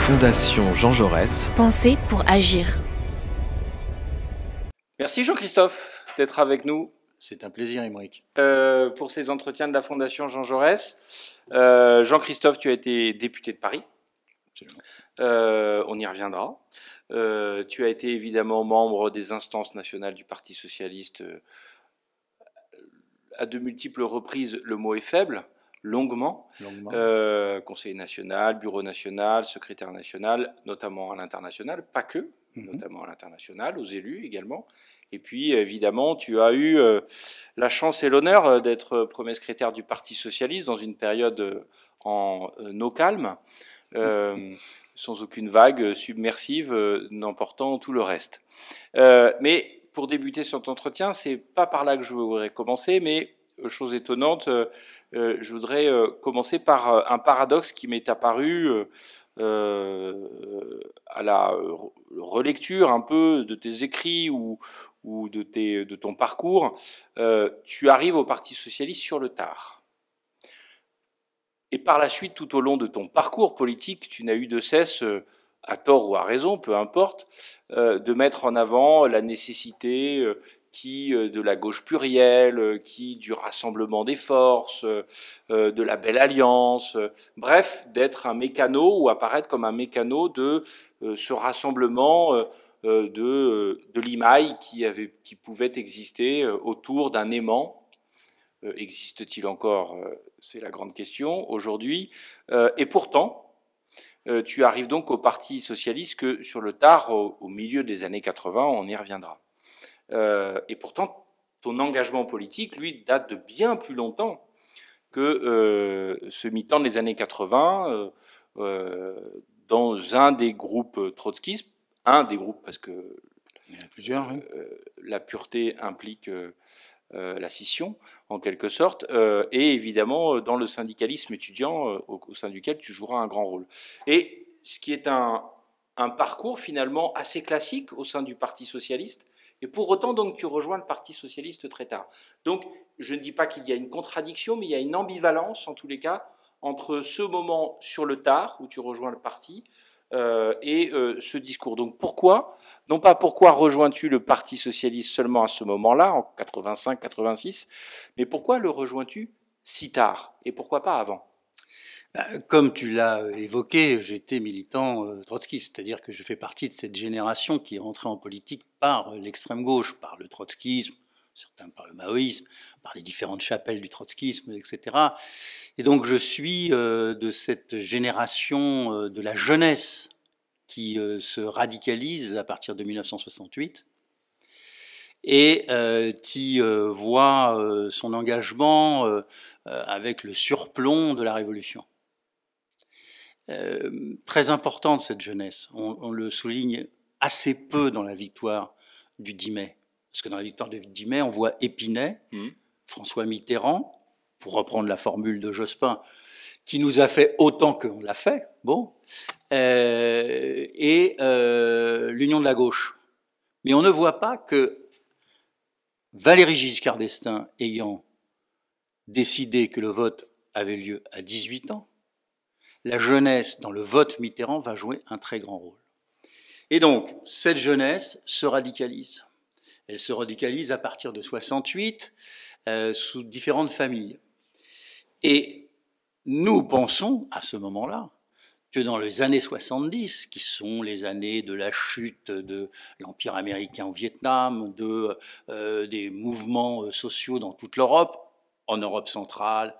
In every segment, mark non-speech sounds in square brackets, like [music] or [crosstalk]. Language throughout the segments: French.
Fondation Jean Jaurès. Penser pour agir. Merci Jean-Christophe d'être avec nous. C'est un plaisir, Émeric. Euh, pour ces entretiens de la Fondation Jean Jaurès. Euh, Jean-Christophe, tu as été député de Paris. Euh, on y reviendra. tu as été évidemment membre des instances nationales du Parti socialiste à de multiples reprises, le mot est faible, longuement. Euh, conseil national, bureau national, secrétaire national, notamment à l'international, pas que, mhm. notamment à l'international, aux élus également. Et puis, évidemment, tu as eu euh, la chance et l'honneur euh, d'être premier secrétaire du Parti socialiste dans une période en nos calme. [laughs] sans aucune vague submersive n'emportant tout le reste. mais pour débuter cet entretien, c'est pas par là que je voudrais commencer, mais euh, chose étonnante, euh, euh, je voudrais commencer par un paradoxe qui m'est apparu à la relecture un peu de tes écrits ou, de, de ton parcours. tu arrives au Parti socialiste sur le tard. Et par la suite, tout au long de ton parcours politique, tu n'as eu de cesse à tort ou à raison, peu importe, euh, de mettre en avant la nécessité euh, qui euh, de la gauche plurielle, qui du rassemblement des forces, de la belle alliance, bref, d'être un mécano ou apparaître comme un mécano de ce rassemblement de, de limaille qui, qui pouvait exister autour d'un aimant. Existe-t-il encore C'est la grande question aujourd'hui. Et pourtant, euh, tu arrives donc au Parti socialiste que sur le tard, au, milieu des années 80, on y reviendra. Euh, et pourtant, ton engagement politique, lui, date de bien plus longtemps que euh, ce mi-temps des années 80 dans un des groupes trotskistes, un des groupes parce que plusieurs. la pureté implique euh, la scission, en quelque sorte, euh, et évidemment euh, dans le syndicalisme étudiant au, sein duquel tu joueras un grand rôle. Et ce qui est un, parcours finalement assez classique au sein du Parti socialiste, et pour autant donc tu rejoins le Parti socialiste très tard. Donc je ne dis pas qu'il y a une contradiction, mais il y a une ambivalence en tous les cas entre ce moment sur le tard où tu rejoins le parti euh, et euh, ce discours. Donc pourquoi non pas pourquoi rejoins-tu le Parti socialiste seulement à ce moment-là, en 85-86, mais pourquoi le rejoins-tu si tard et pourquoi pas avant bah, comme tu l'as euh, évoqué, j'étais militant trotskiste, c'est-à-dire que je fais partie de cette génération qui est entrée en politique par l'extrême gauche, par le trotskisme, certains par le maoïsme, par les différentes chapelles du trotskisme, etc. Et donc je suis euh, de cette génération euh, de la jeunesse qui euh, se radicalise à partir de 1968 et qui voit son engagement avec le surplomb de la Révolution. très importante cette jeunesse, on le souligne assez peu dans la victoire du 10 mai. Parce que dans la victoire de mai, on voit Épinay, hmm. François Mitterrand, pour reprendre la formule de Jospin, qui nous a fait autant qu'on l'a fait, bon, euh, et euh, l'union de la gauche. Mais on ne voit pas que Valéry Giscard d'Estaing ayant décidé que le vote avait lieu à 18 ans, la jeunesse dans le vote Mitterrand va jouer un très grand rôle. Et donc, cette jeunesse se radicalise. Elle se radicalise à partir de 68 euh, sous différentes familles. Et nous pensons à ce moment-là que dans les années 70, qui sont les années de la chute de l'Empire américain au Vietnam, de, euh, des mouvements euh, sociaux dans toute l'Europe, en Europe centrale,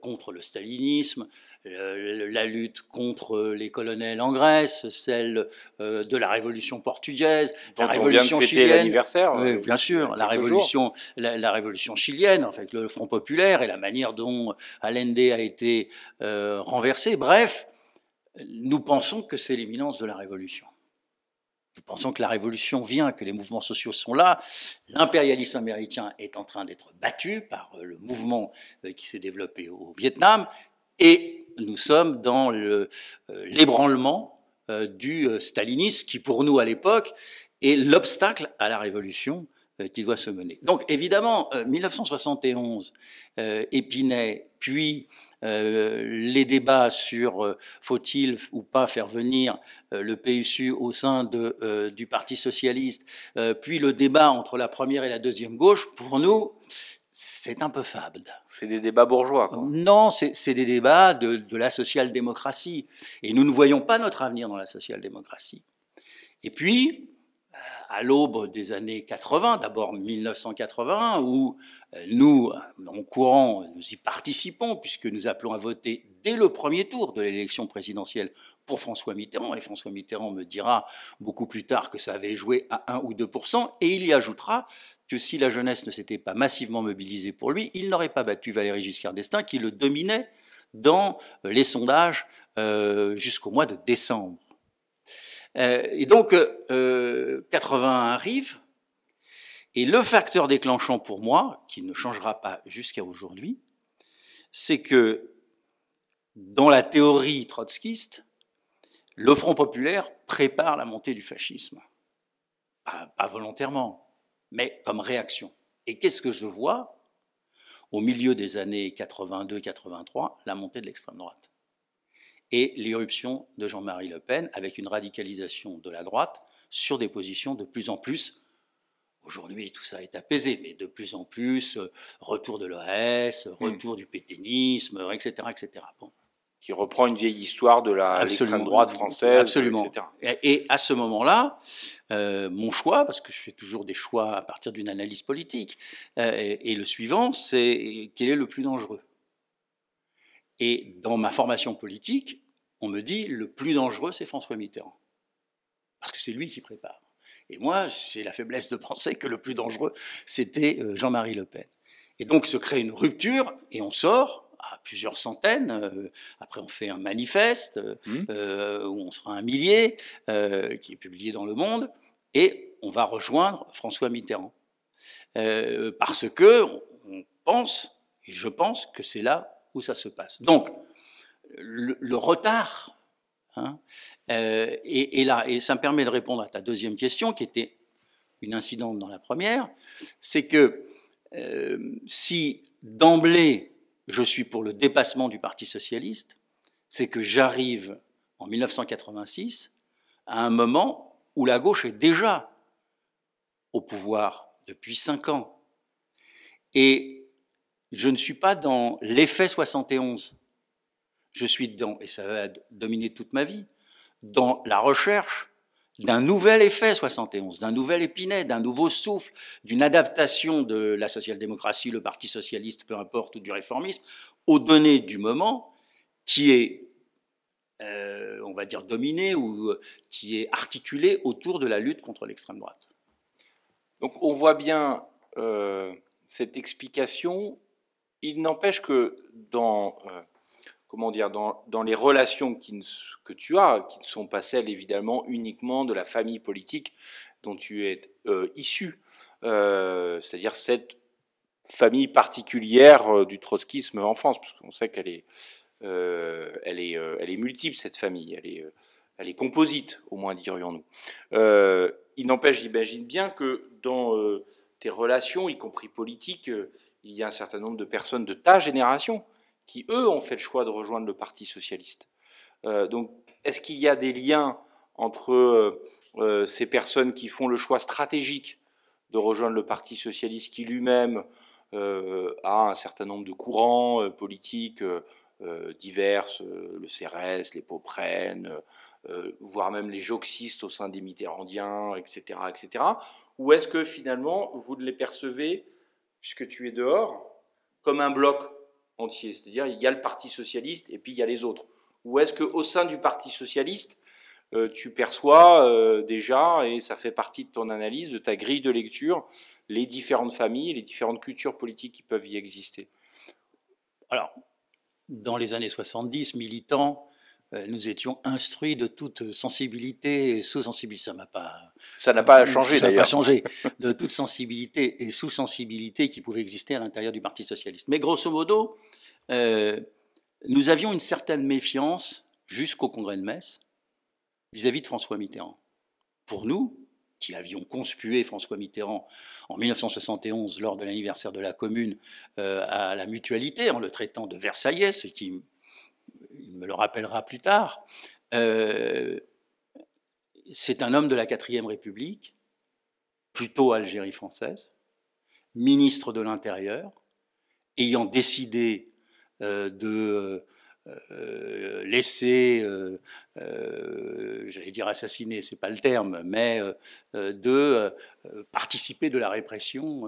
contre le stalinisme, euh, la lutte contre les colonels en Grèce, celle euh, de la révolution portugaise, la révolution chilienne, euh, bien sûr, la révolution, la, révolution chilienne, en fait, le Front populaire et la manière dont Allende a été renversé. Bref, nous pensons que c'est l'éminence de la révolution. Nous pensons que la révolution vient, que les mouvements sociaux sont là. L'impérialisme américain est en train d'être battu par le mouvement qui s'est développé au Vietnam. Et nous sommes dans euh, l'ébranlement euh, du euh, stalinisme qui, pour nous à l'époque, est l'obstacle à la révolution qui doit se mener. Donc évidemment, 1971, Épinay, puis les débats sur faut-il ou pas faire venir le PSU au sein de, du Parti socialiste, puis le débat entre la première et la deuxième gauche, pour nous, c'est un peu fable. C'est des débats bourgeois. Euh, non, c'est des débats de, la social-démocratie. Et nous ne voyons pas notre avenir dans la social-démocratie. Et puis, euh, à l'aube des années 80, d'abord 1980, où euh, nous, en courant, nous y participons, puisque nous appelons à voter dès le premier tour de l'élection présidentielle pour François Mitterrand. Et François Mitterrand me dira beaucoup plus tard que ça avait joué à 1 ou 2 et il y ajoutera que si la jeunesse ne s'était pas massivement mobilisée pour lui, il n'aurait pas battu Valéry Giscard d'Estaing qui le dominait dans euh, les sondages euh, jusqu'au mois de décembre. Euh, et donc, euh, arrive, et le facteur déclenchant pour moi, qui ne changera pas jusqu'à aujourd'hui, c'est que dans la théorie trotskiste, le Front populaire prépare la montée du fascisme. Pas, volontairement, mais comme réaction. Et qu'est-ce que je vois Au milieu des années 82-83, la montée de l'extrême droite. Et l'irruption de Jean-Marie Le Pen avec une radicalisation de la droite sur des positions de plus en plus Aujourd'hui, tout ça est apaisé, mais de plus en plus, euh, retour de l'OAS, hmm. retour du pétainisme, etc., etc. Bon qui reprend une vieille histoire de la droite française, absolument. etc. Et, à ce moment-là, euh, mon choix, parce que je fais toujours des choix à partir d'une analyse politique, euh, et, le suivant, c'est quel est le plus dangereux. Et dans ma formation politique, on me dit le plus dangereux, c'est François Mitterrand, parce que c'est lui qui prépare. Et moi, j'ai la faiblesse de penser que le plus dangereux, c'était euh, Jean-Marie Le Pen. Et donc se crée une rupture, et on sort plusieurs centaines. Euh, après, on fait un manifeste euh, mmh. euh, où on sera un millier, qui est publié dans Le Monde, et on va rejoindre François Mitterrand. parce que on pense, et je pense que c'est là où ça se passe. Donc, le, retard hein, là, et ça me permet de répondre à ta deuxième question, qui était une incidente dans la première, c'est que si d'emblée je suis pour le dépassement du Parti socialiste, c'est que j'arrive en 1986 à un moment où la gauche est déjà au pouvoir depuis cinq ans. Et je ne suis pas dans l'effet 71. Je suis dans, et ça va dominer toute ma vie, dans la recherche d'un nouvel effet 71, d'un nouvel épinet, d'un nouveau souffle, d'une adaptation de la social-démocratie, le Parti socialiste, peu importe, ou du réformisme, aux données du moment, qui est, euh, on va dire, dominé ou euh, qui est articulé autour de la lutte contre l'extrême droite. Donc on voit bien euh, cette explication. Il n'empêche que dans euh, comment dire, dans, les relations que tu as, qui ne sont pas celles évidemment uniquement de la famille politique dont tu es euh, issu, euh, c'est-à-dire cette famille particulière euh, du trotskisme en France, parce qu'on sait qu'elle est, elle est, multiple cette famille, elle est, elle est composite, au moins dirions-nous. il n'empêche, j'imagine bien que dans tes relations, y compris politiques, il y a un certain nombre de personnes de ta génération qui, eux, ont fait le choix de rejoindre le Parti socialiste. Euh, donc, est-ce qu'il y a des liens entre euh, euh, ces personnes qui font le choix stratégique de rejoindre le Parti socialiste, qui lui-même a un certain nombre de courants politiques divers, le CRS, les Poprennes, voire même les joxistes au sein des Mitterrandiens, etc., etc. Ou est-ce que finalement vous les percevez, puisque tu es dehors, comme un bloc entier C'est-à-dire, il y a le Parti socialiste et puis il y a les autres. Ou est-ce que au sein du Parti socialiste, euh, tu perçois euh, déjà, et ça fait partie de ton analyse, de ta grille de lecture, les différentes familles, les différentes cultures politiques qui peuvent y exister Alors, dans les années 70, militants, euh, nous étions instruits de toute sensibilité et sous-sensibilité. Ça n'a pas, ça n'a pas euh, changé d'ailleurs. Ça n'a pas changé [laughs] de toute sensibilité et sous-sensibilité qui pouvait exister à l'intérieur du Parti socialiste. Mais grosso modo, euh, nous avions une certaine méfiance jusqu'au congrès de Metz vis-à-vis de François Mitterrand. Pour nous, qui avions conspué François Mitterrand en 1971 lors de l'anniversaire de la Commune à la mutualité en le traitant de Versaillais, ce qui me le rappellera plus tard, euh, c'est un homme de la quatrième République, plutôt Algérie française, ministre de l'Intérieur, ayant décidé euh, de euh, laisser, j'allais dire assassiner, c'est pas le terme, mais de participer de la répression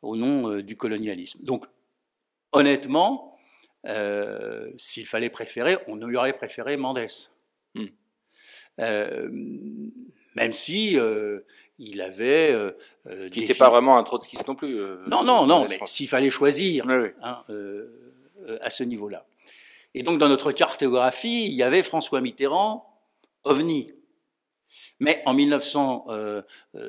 au nom du colonialisme. Donc, honnêtement, euh, s'il fallait préférer, on aurait préféré Mendès. Hmm. Euh, même si euh, il avait. qui n'était pas vraiment un trotskiste non plus. non, non, non, mais s'il fallait choisir hein, à ce niveau-là. Et donc, dans notre cartographie, il y avait François Mitterrand, OVNI. Mais en 1900, euh,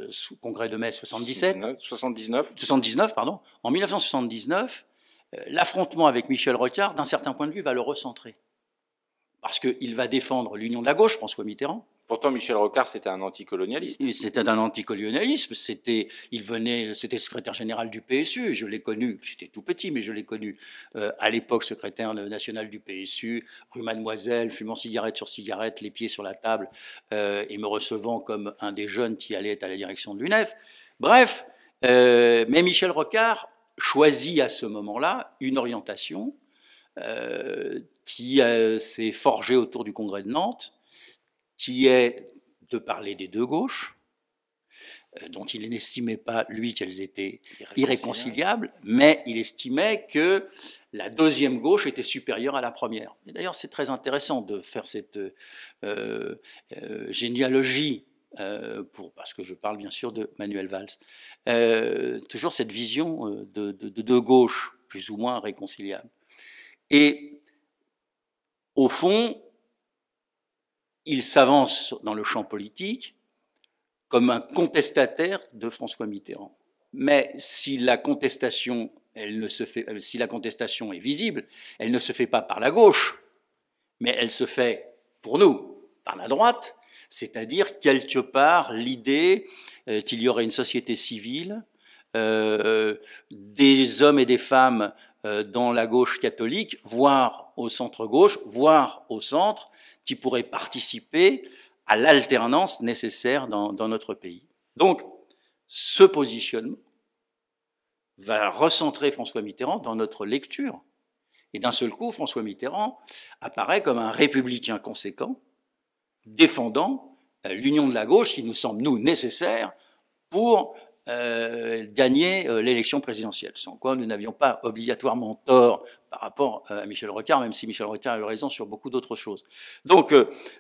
sous congrès de mai 77, 79, 79, pardon, en 1979, euh, l'affrontement avec Michel Rocard, d'un certain point de vue, va le recentrer. Parce qu'il va défendre l'union de la gauche, François Mitterrand. Pourtant, Michel Rocard, c'était un anticolonialiste. C'était un anticolonialisme. C'était, il venait, c'était secrétaire général du PSU. Je l'ai connu, j'étais tout petit, mais je l'ai connu euh, à l'époque secrétaire national du PSU, rue Mademoiselle, fumant cigarette sur cigarette, les pieds sur la table, euh, et me recevant comme un des jeunes qui allait à la direction de l'UNEF. Bref, mais Michel Rocard choisi à ce moment-là une orientation euh, qui euh, s'est forgée autour du Congrès de Nantes, qui est de parler des deux gauches, euh, dont il n'estimait pas, lui, qu'elles étaient irréconciliables, mais il estimait que la deuxième gauche était supérieure à la première. Et d'ailleurs, c'est très intéressant de faire cette généalogie euh, pour, parce que je parle bien sûr de Manuel Valls, euh, toujours cette vision euh, de, de, de, gauche, plus ou moins réconciliable. Et au fond, il s'avance dans le champ politique comme un contestataire de François Mitterrand. Mais si la contestation, elle ne se fait, si la contestation est visible, elle ne se fait pas par la gauche, mais elle se fait pour nous par la droite, c'est-à-dire quelque part l'idée euh, qu'il y aurait une société civile, euh, des hommes et des femmes euh, dans la gauche catholique, voire au centre-gauche, voire au centre, qui pourraient participer à l'alternance nécessaire dans notre pays. Donc, ce positionnement va recentrer François Mitterrand dans notre lecture. Et d'un seul coup, François Mitterrand apparaît comme un républicain conséquent, défendant euh, l'union de la gauche qui nous semble, nous, nécessaire pour euh, gagner euh, l'élection présidentielle, sans quoi nous n'avions pas obligatoirement tort par rapport à Michel Rocard, même si Michel Rocard a eu raison sur beaucoup d'autres choses. Donc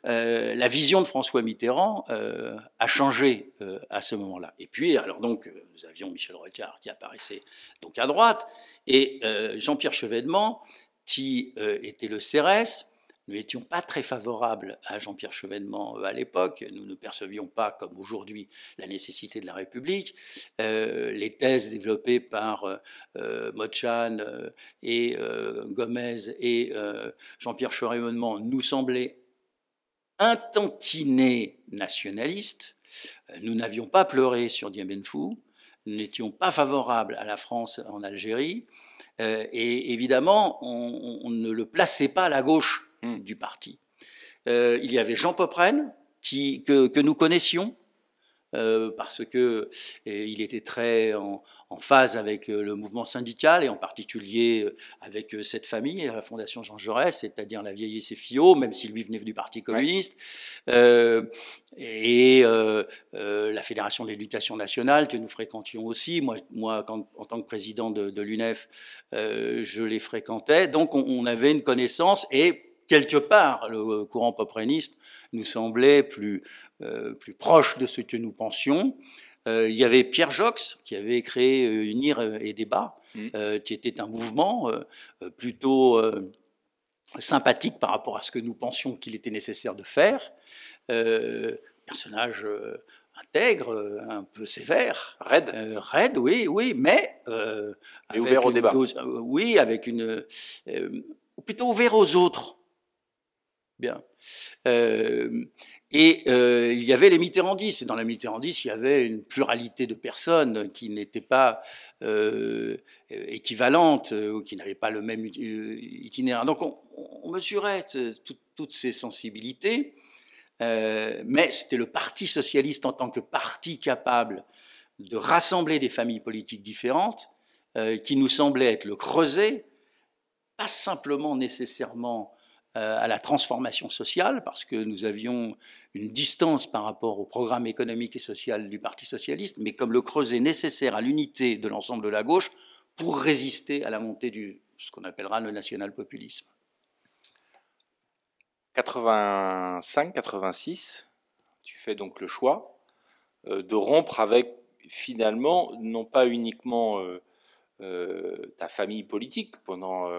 la vision de François Mitterrand a changé à ce moment-là. Et puis, alors donc, nous avions Michel Rocard qui apparaissait donc à droite, et Jean-Pierre Chevènement qui était le CRS, nous n'étions pas très favorables à Jean-Pierre Chevènement euh, à l'époque, nous ne percevions pas, comme aujourd'hui, la nécessité de la République. Euh, les thèses développées par euh, euh Motchan et Gomez et Jean-Pierre Chevènement nous semblaient un tantinet nationaliste. Nous n'avions pas pleuré sur Dien nous n'étions pas favorables à la France en Algérie, et évidemment, on, on ne le plaçait pas à la gauche Hmm. du parti. Euh, il y avait Jean Popren, qui, que, nous connaissions, euh, parce que il était très en, phase avec euh, le mouvement syndical et en particulier avec cette famille, la Fondation Jean Jaurès, c'est-à-dire la vieille et filles, même s'il lui venait du Parti communiste, et la Fédération de l'éducation nationale que nous fréquentions aussi. Moi, moi en tant que président de, l'UNEF, je les fréquentais. Donc, on avait une connaissance et quelque part, le courant poprénisme nous semblait plus, euh, plus proche de ce que nous pensions. Euh, il y avait Pierre Jox qui avait créé euh, Unir et Débat, mm. qui était un mouvement plutôt sympathique par rapport à ce que nous pensions qu'il était nécessaire de faire. personnage intègre, un peu sévère. Raide. raide, oui, oui, mais. ouvert au débat. oui, avec une. plutôt ouvert aux autres. Bien. Euh, et euh, il y avait les Mitterrandis, Et dans la Mitterrandis, il y avait une pluralité de personnes qui n'étaient pas euh, équivalentes ou qui n'avaient pas le même itinéraire. Donc on, mesurait toutes ces sensibilités. mais c'était le Parti socialiste en tant que parti capable de rassembler des familles politiques différentes qui nous semblait être le creuset, pas simplement nécessairement euh, à la transformation sociale, parce que nous avions une distance par rapport au programme économique et social du Parti socialiste, mais comme le creuset nécessaire à l'unité de l'ensemble de la gauche pour résister à la montée du ce qu'on appellera le national-populisme. 85-86, tu fais donc le choix euh, de rompre avec finalement non pas uniquement euh, ta famille politique pendant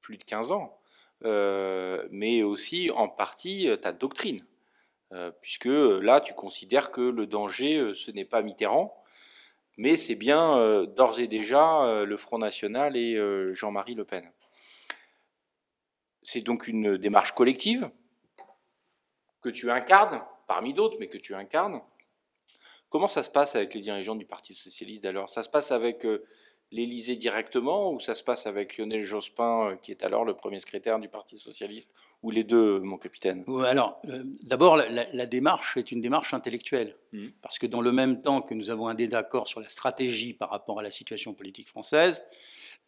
plus de 15 ans, euh, mais aussi en partie euh, ta doctrine, euh, puisque là, tu considères que le danger, ce n'est pas Mitterrand, mais c'est bien d'ores et déjà le Front National et Jean-Marie Le Pen. C'est donc une démarche collective que tu incarnes, parmi d'autres, mais que tu incarnes. Comment ça se passe avec les dirigeants du Parti socialiste alors Ça se passe avec l'Élysée directement ou ça se passe avec Lionel Jospin, euh, qui est alors le premier secrétaire du Parti socialiste, ou les deux, euh, mon capitaine Alors, euh, d'abord, la, démarche est une démarche intellectuelle, hmm. parce que dans le même temps que nous avons un désaccord sur la stratégie par rapport à la situation politique française,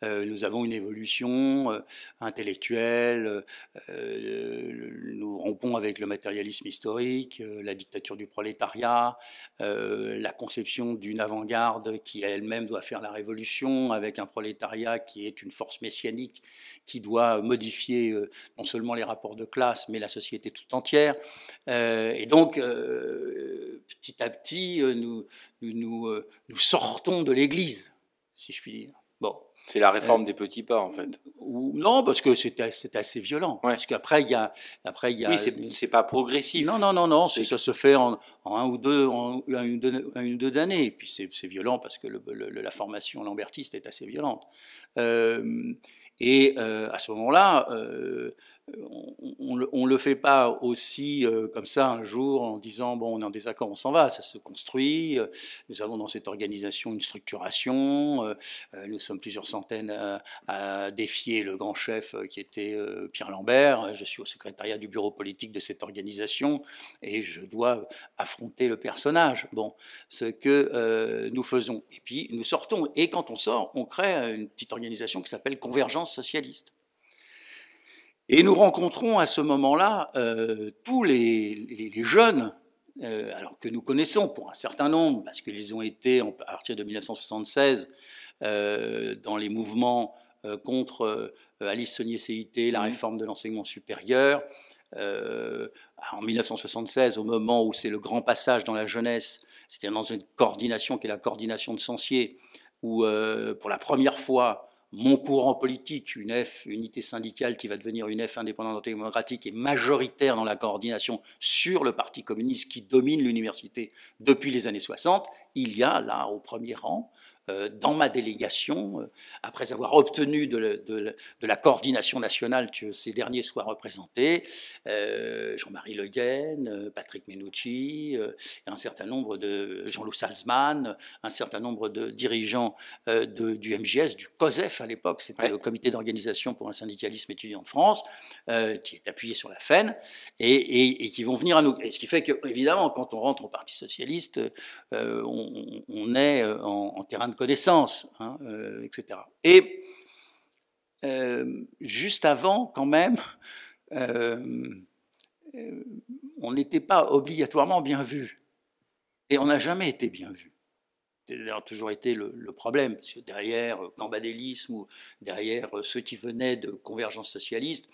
euh, nous avons une évolution euh, intellectuelle, euh, nous rompons avec le matérialisme historique, la dictature du prolétariat, la conception d'une avant-garde qui elle-même doit faire la révolution avec un prolétariat qui est une force messianique qui doit modifier non seulement les rapports de classe mais la société tout entière. et donc, petit à petit, nous, nous, nous sortons de l'Église, si je puis dire. C'est la réforme euh, des petits pas, en fait. non, parce que c'est assez violent. Parce qu'après, il y a. Après, il y oui, c'est pas progressif. Non, non, non, non. Ça se fait en, un ou deux, en, deux, Et puis c'est violent parce que la formation lambertiste est assez violente. Euh, et euh, à ce moment-là, on ne le, fait pas aussi euh, comme ça un jour en disant bon on est en désaccord on s'en va ça se construit euh, nous avons dans cette organisation une structuration euh, nous sommes plusieurs centaines à, à, défier le grand chef qui était Pierre Lambert je suis au secrétariat du bureau politique de cette organisation et je dois affronter le personnage bon ce que nous faisons et puis nous sortons et quand on sort on crée une petite organisation qui s'appelle Convergence socialiste et nous rencontrons à ce moment-là euh, tous les, jeunes, euh, alors que nous connaissons pour un certain nombre, parce qu'ils ont été, à partir de 1976, euh, dans les mouvements contre Alice saunier cit la mmh. réforme de l'enseignement supérieur. en 1976, au moment où c'est le grand passage dans la jeunesse, c'était dans une coordination qui est la coordination de Sancier, où pour la première fois, mon courant politique, une F, unité syndicale qui va devenir une F indépendante démocratique et majoritaire dans la coordination sur le Parti communiste qui domine l'université depuis les années 60, il y a là au premier rang euh, dans ma délégation, euh, après avoir obtenu de, la, coordination nationale que ces derniers soient représentés, euh, Jean-Marie Le Guen, Patrick Menucci, un certain nombre de jean louis Salzman, un certain nombre de dirigeants du MGS, du COSEF à l'époque, c'était le comité d'organisation pour un syndicalisme étudiant de France, qui est appuyé sur la FEN, et, qui vont venir à nous. Et ce qui fait que, évidemment, quand on rentre au Parti socialiste, on, est en, en terrain de connaissance, hein, etc. Euh, et euh, juste avant, quand même, euh, on n'était pas obligatoirement bien vu. Et on n'a jamais été bien vu. C'est d'ailleurs toujours été le, problème, derrière cambadélisme ou derrière ceux qui venaient de convergence socialiste,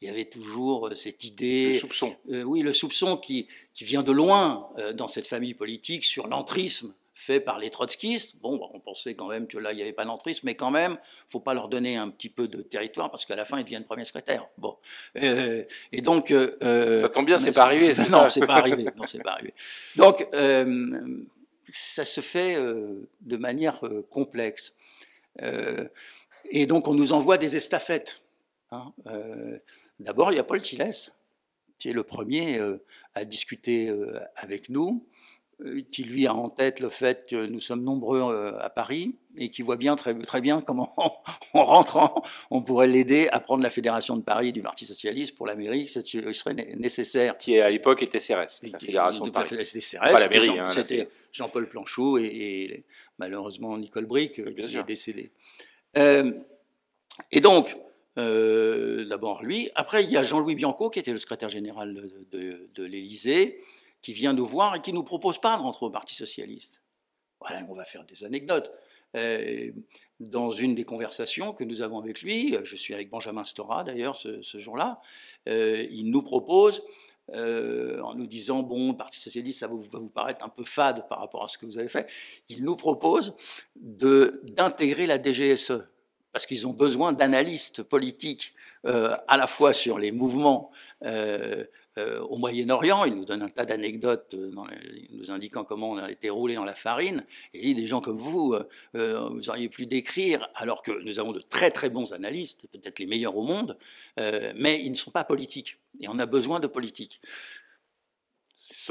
il y avait toujours cette idée. Le soupçon. oui, le soupçon qui, vient de loin dans cette famille politique sur l'entrisme fait par les trotskistes. Bon, on pensait quand même que là, il n'y avait pas d'entrisme, mais quand même, faut pas leur donner un petit peu de territoire parce qu'à la fin, ils deviennent premier secrétaire. Bon. Euh, et donc. Euh, euh, ça tombe bien, c'est pas arrivé. [laughs] Non, c'est pas arrivé. Non, c'est pas arrivé. Donc, ça se fait de manière complexe. et donc, on nous envoie des estafettes. Hein. D'abord, il y a Paul Tillès, qui est le premier à discuter avec nous. Euh, qui lui a en tête le fait que nous sommes nombreux euh, à Paris et qui voit bien très, bien comment, [laughs] en rentrant, on pourrait l'aider à prendre la Fédération de Paris du Parti Socialiste pour la mairie, ce serait nécessaire. Qui à l'époque était CRS, la Fédération de, Paris. C'était Jean, Jean-Paul Planchot et, malheureusement Nicole Brick euh, qui est décédé. et donc, d'abord lui, après il y a Jean-Louis Bianco qui était le secrétaire général de, de l'Élysée, qui vient nous voir et qui ne nous propose pas de rentrer au Parti socialiste. Voilà, on va faire des anecdotes. Euh, dans une des conversations que nous avons avec lui, euh, je suis avec Benjamin Stora d'ailleurs ce, jour-là, euh, il nous propose, en nous disant, bon, le Parti socialiste, ça vous, va vous, paraître un peu fade par rapport à ce que vous avez fait, il nous propose d'intégrer la DGSE, parce qu'ils ont besoin d'analystes politiques, à la fois sur les mouvements euh, au Moyen-Orient. Il nous donne un tas d'anecdotes euh, nous indiquant comment on a été roulé dans la farine. Et il dit des gens comme vous, euh, vous auriez pu décrire, alors que nous avons de très très bons analystes, peut-être les meilleurs au monde, mais ils ne sont pas politiques. Et on a besoin de politiques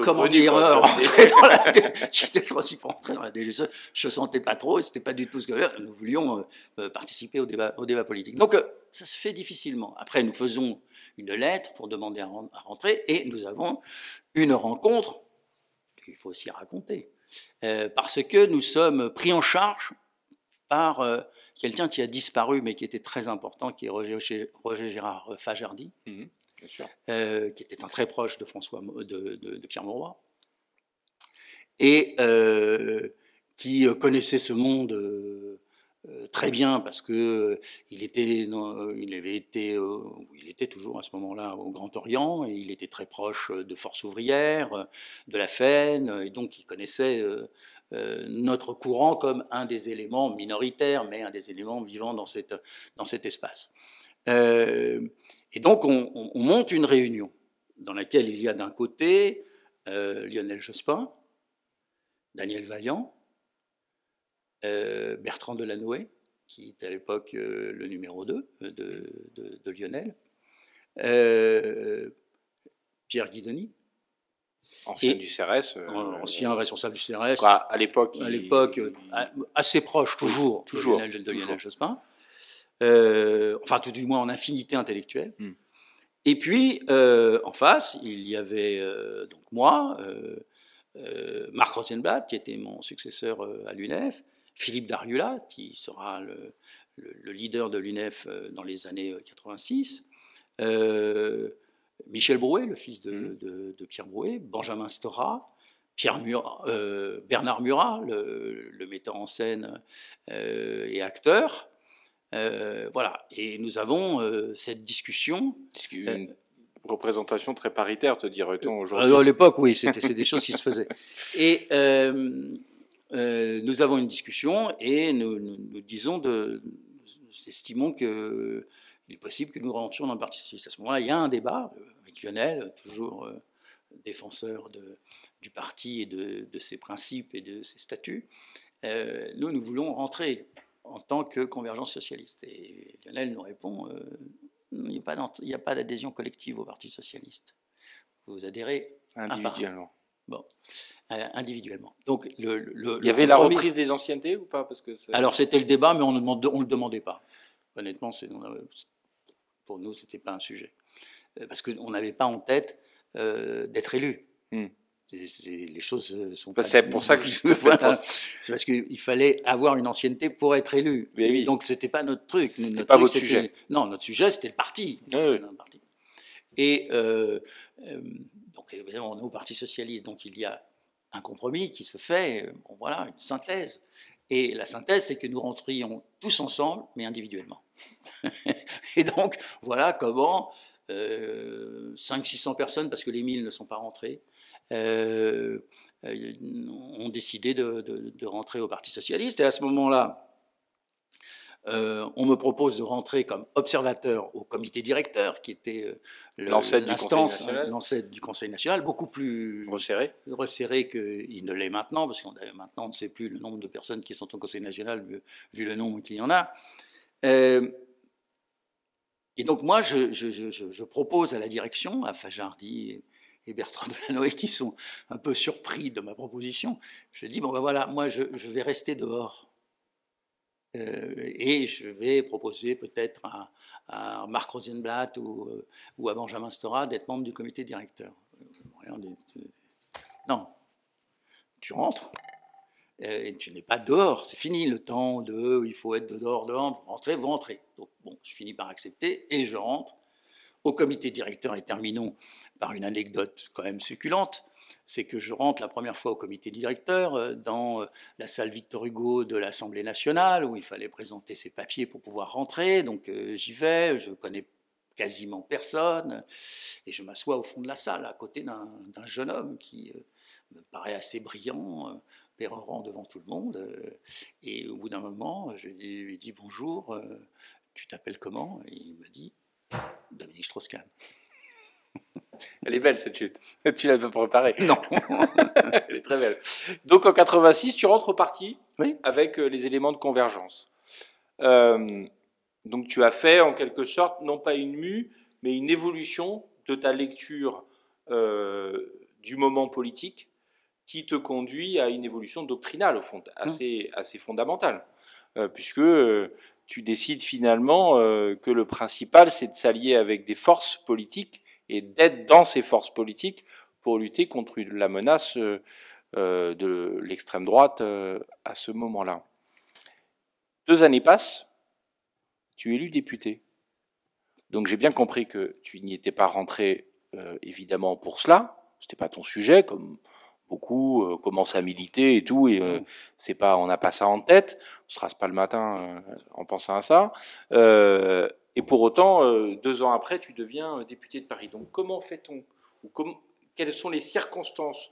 comment dire, rentrer dans la, [laughs] j'étais trop pour dans la DGSE, je sentais pas trop, c'était pas du tout ce que nous voulions euh, euh, participer au débat, au débat politique. Donc, euh, ça se fait difficilement. Après, nous faisons une lettre pour demander à, rentrer et nous avons une rencontre qu'il faut aussi raconter. parce que nous sommes pris en charge par quelqu'un qui a disparu mais qui était très important, qui est Roger, Gérard Fajardi, mm-hmm. Euh, qui était un très proche de, François, de, Pierre Mauroy, et euh, qui euh, connaissait ce monde très bien parce que il était, il avait été, il était toujours à ce moment-là au Grand Orient et il était très proche de Force ouvrière, de la FEN, et donc il connaissait notre courant comme un des éléments minoritaires, mais un des éléments vivants dans, cette, dans cet espace. Euh, et donc, on, monte une réunion dans laquelle il y a d'un côté euh, Lionel Jospin, Daniel Vaillant, euh, Bertrand Delanoë, qui est à l'époque le numéro 2 de, de, Lionel, Pierre Guidoni, Ancien du CRS. ancien responsable du CRS. à l'époque. À l'époque, assez proche, toujours, de Lionel Jospin. Euh, enfin tout du moins en infinité intellectuelle. Hmm. Et puis, euh, en face, il y avait euh, donc moi, Marc Rosenblatt, qui était mon successeur à l'UNEF, Philippe Dargula, qui sera le, leader de l'UNEF dans les années 86, Michel Brouet, le fils hmm. de, Pierre Brouet, Benjamin Stora, Pierre Bernard Murat, le, le, metteur en scène et acteur, euh, voilà, et nous avons euh, cette discussion. Euh, une représentation très paritaire, te dirait-on aujourd'hui À l'époque, oui, c'était des [laughs] choses qui se faisaient. Et nous avons une discussion et nous, nous, disons, de, nous estimons qu'il est possible que nous rentrions dans le Parti socialiste. À ce moment-là, il y a un débat avec Lionel, toujours défenseur de, du parti et de, ses principes et de ses statuts. nous, nous voulons rentrer en tant que convergence socialiste. Et Lionel nous répond, euh, il n'y a pas d'adhésion collective au Parti socialiste. Vous adhérez individuellement. Bon, euh, individuellement. Donc, le, il y avait la reprise des anciennetés ou pas parce que Alors, c'était le débat, mais on ne le demandait pas. Honnêtement, pour nous, ce n'était pas un sujet. Euh, parce qu'on n'avait pas en tête d'être élu. Hmm les choses euh, sont bah, pas. C'est pour ça que je [laughs] C'est parce qu'il fallait avoir une ancienneté pour être élu. Mais oui. Donc c'était pas notre truc. Notre pas votre sujet. Non, notre sujet c'était le parti. Et euh, euh, donc évidemment on est au Parti socialiste, donc il y a un compromis qui se fait. voilà, une synthèse. Et la synthèse, c'est que nous rentrions tous ensemble, mais individuellement. [laughs] et donc, voilà comment euh, 500-600 personnes, parce que les 1000 ne sont pas rentrées, euh, euh, ont décidé de, rentrer au Parti socialiste. Et à ce moment-là, euh, on me propose de rentrer comme observateur au comité directeur, qui était l'instance, hein, l'ancêtre du, Conseil national, beaucoup plus resserré, resserré qu'il ne l'est maintenant, parce qu'on maintenant ne sait plus le nombre de personnes qui sont au Conseil national vu, vu le nombre qu'il y en a. et donc moi, je, je, je, propose à la direction, à Fajardi Bertrand Delanoë qui sont un peu surpris de ma proposition, je dis bon ben voilà, moi je, vais rester dehors. Euh, et je vais proposer peut-être à, Marc Rosenblatt ou, euh, ou à Benjamin Stora d'être membre du comité directeur. Euh, non, tu rentres, et tu n'es pas dehors, c'est fini le temps de il faut être dehors, dehors, vous rentrez, vous rentrez. Donc bon, je finis par accepter et je rentre au comité directeur, et terminons par une anecdote quand même succulente, c'est que je rentre la première fois au comité directeur euh, dans euh, la salle Victor Hugo de l'Assemblée nationale, où il fallait présenter ses papiers pour pouvoir rentrer, donc euh, j'y vais, je connais quasiment personne, et je m'assois au fond de la salle, à côté d'un jeune homme qui me paraît assez brillant, pérorant devant tout le monde. Et au bout d'un moment, je lui dis bonjour, tu t'appelles comment Et il me dit Dominique Strauss-Kahn. [laughs] Elle est belle cette chute. [laughs] Tu l'as bien préparée. Non. [laughs] Elle est très belle. Donc en 86, tu rentres au parti avec euh, les éléments de convergence. Euh, donc tu as fait en quelque sorte, non pas une mue, mais une évolution de ta lecture euh, du moment politique qui te conduit à une évolution doctrinale, au fond, assez, mmh. assez fondamentale. puisque tu décides finalement euh, que le principal, c'est de s'allier avec des forces politiques et d'être dans ces forces politiques pour lutter contre la menace euh, euh, de l'extrême droite à ce moment-là. Deux années passent, tu es élu député. Donc j'ai bien compris que tu n'y étais pas rentré évidemment pour cela, c'était pas ton sujet, comme beaucoup euh, commence à militer et tout, et euh, c'est pas, on n'a pas ça en tête, on se rase pas le matin euh, en pensant à ça. et pour autant, deux ans après, tu deviens député de Paris. Donc comment fait-on Ou comme, Quelles sont les circonstances,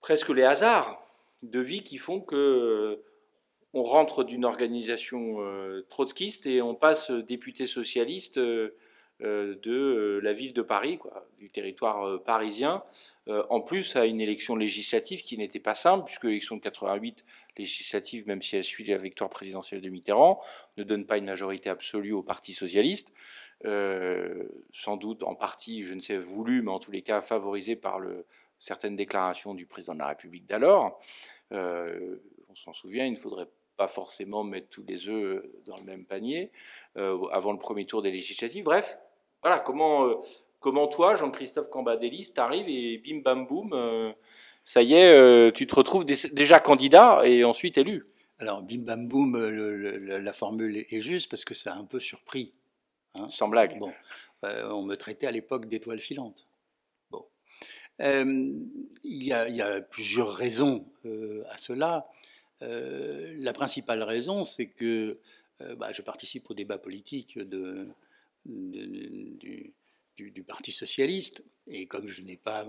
presque les hasards de vie qui font que on rentre d'une organisation trotskiste et on passe député socialiste euh, de euh, la ville de Paris, quoi, du territoire euh, parisien, en plus à une élection législative qui n'était pas simple, puisque l'élection de 88 législative, même si elle suit la victoire présidentielle de Mitterrand, ne donne pas une majorité absolue au Parti socialiste, sans doute en partie, je ne sais, voulu, mais en tous les cas favorisé par le, certaines déclarations du président de la République d'alors. on s'en souvient, il ne faudrait pas forcément mettre tous les œufs dans le même panier avant le premier tour des législatives. Bref, voilà, comment, euh, comment toi, Jean-Christophe Cambadélis, t'arrives et bim bam boum, euh, ça y est, euh, tu te retrouves déjà candidat et ensuite élu. Alors, bim bam boum, la formule est juste parce que ça a un peu surpris. Hein. Sans blague. Bon, on me traitait à l'époque d'étoile filante. Bon. Il y, a, plusieurs raisons à cela. la principale raison, c'est que bah, je participe au débat politique de, du, du, Parti socialiste, et comme je n'ai pas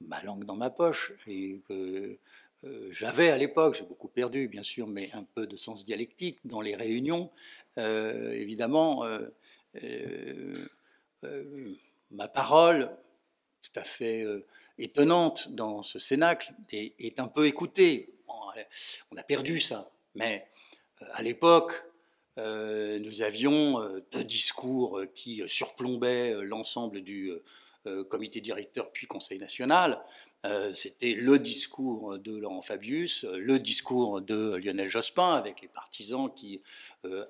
ma, langue dans ma poche, et que euh, j'avais à l'époque, j'ai beaucoup perdu bien sûr, mais un peu de sens dialectique dans les réunions, euh, évidemment, euh, ma parole, tout à fait étonnante dans ce cénacle, est, un peu écoutée. on a perdu ça, mais à l'époque, euh, nous avions euh, deux discours euh, qui surplombaient l'ensemble du comité directeur puis Conseil national. C'était le discours de Laurent Fabius, le discours de Lionel Jospin avec les partisans qui